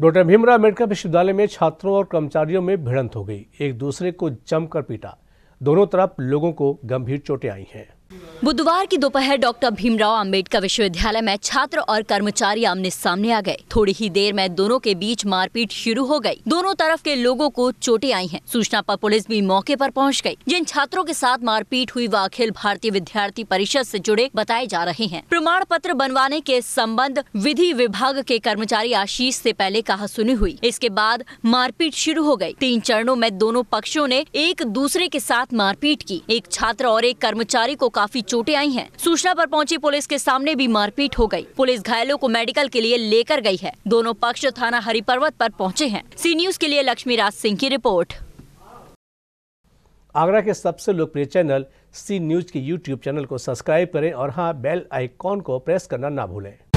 Doctor Bhimrao Ambedkar विश्वविद्यालय में छात्रों और कर्मचारियों में भिड़ंत हो गई एक दूसरे को जमकर पीटा दोनों तरफ लोगों को गंभीर चोटें आई हैं बुधवार की दोपहर डॉक्टर भीमराव अंबेडकर विश्वविद्यालय में छात्र और कर्मचारी आमने सामने आ गए थोड़ी ही देर में दोनों के बीच मारपीट शुरू हो गई दोनों तरफ के लोगों को चोटें आई हैं सूचना पर पुलिस भी मौके पर पहुंच गई जिन छात्रों के साथ मारपीट हुई वह अखिल भारतीय विद्यार्थी परिषद से जुड़े बताए जा रहे हैं प्रमाण पत्र बनवाने के संबंध विधि विभाग के कर्मचारी आशीष ऐसी पहले कहा सुनी हुई इसके बाद मारपीट शुरू हो गयी तीन चरणों में दोनों पक्षों ने एक दूसरे के साथ मारपीट की एक छात्र और एक कर्मचारी को काफी चोटें आई हैं। सूचना पर पहुंची पुलिस के सामने भी मारपीट हो गई। पुलिस घायलों को मेडिकल के लिए लेकर गई है दोनों पक्ष थाना हरिपर्वत पर पहुंचे हैं सी न्यूज के लिए लक्ष्मी राज सिंह की रिपोर्ट आगरा के सबसे लोकप्रिय चैनल सी न्यूज के यूट्यूब चैनल को सब्सक्राइब करें और हाँ बेल आईकॉन को प्रेस करना ना भूलें